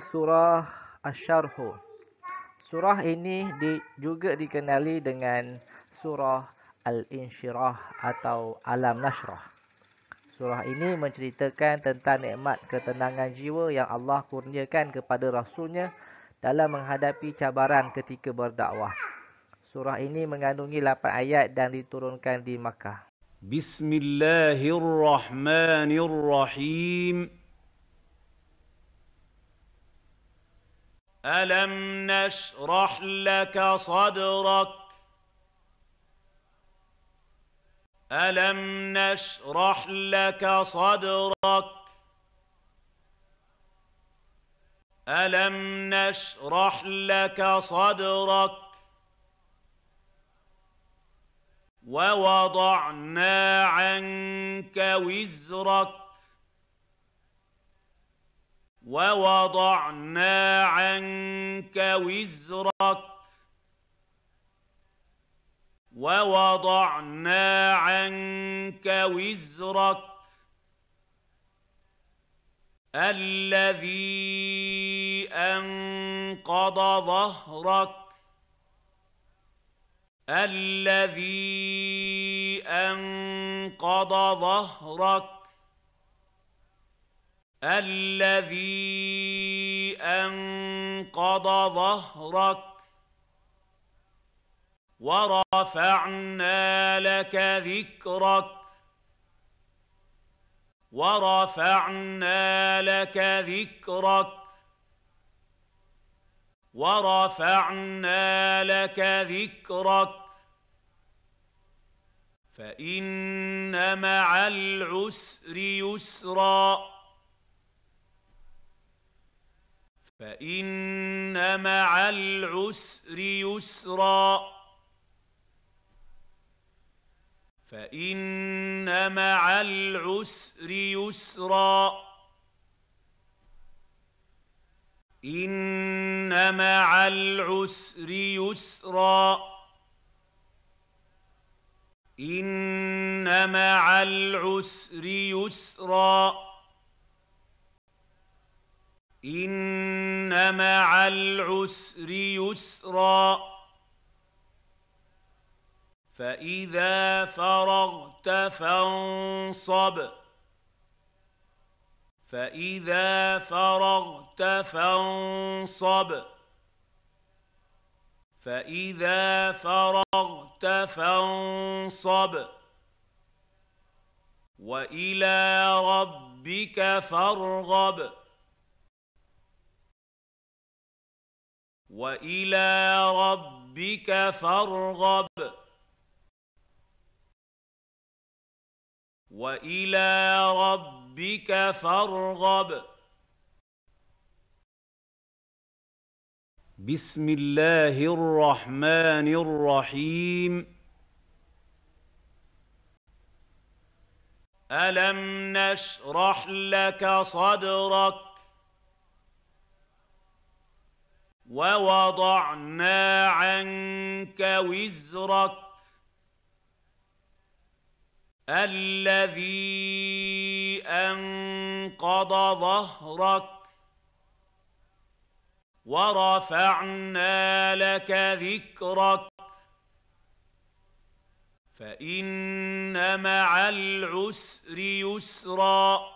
surah Asy-Syarh. Surah ini di, juga dikenali dengan surah Al-Insyirah atau Alam Nasrah. Surah ini menceritakan tentang nikmat ketenangan jiwa yang Allah kurniakan kepada rasulnya dalam menghadapi cabaran ketika berdakwah. Surah ini mengandungi 8 ayat dan diturunkan di Makkah. Bismillahirrahmanirrahim. ألم نشرح لك صدرك ألم نشرح لك صدرك ألم نشرح لك صدرك ووضعنا عنك وزرك ووضعنا عنك وزرك ووضعنا عنك وزرك الذي انقض ظهرك الذي انقض ظهرك الذي انقض ظهرك ورفعنا لك ذكرك ورفعنا لك ذكرك ورفعنا لك ذكرك فإن مع العسر يسرًا فان مع العسر يسرا فان مع العسر يسرا ان مع العسر يسرا ان مع العسر يسرا إن مع العسر يسرا فإذا فرغت فانصب فإذا فرغت فانصب فإذا فرغت فانصب وإلى ربك فارغب والى ربك فارغب والى ربك فارغب بسم الله الرحمن الرحيم الم نشرح لك صدرك ووضعنا عنك وزرك الذي انقض ظهرك ورفعنا لك ذكرك فان مع العسر يسرا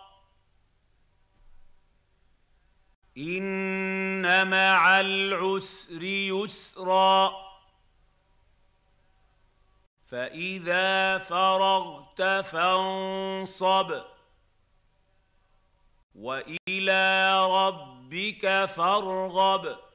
إن مع العسر يسرا فإذا فرغت فانصب وإلى ربك فارغب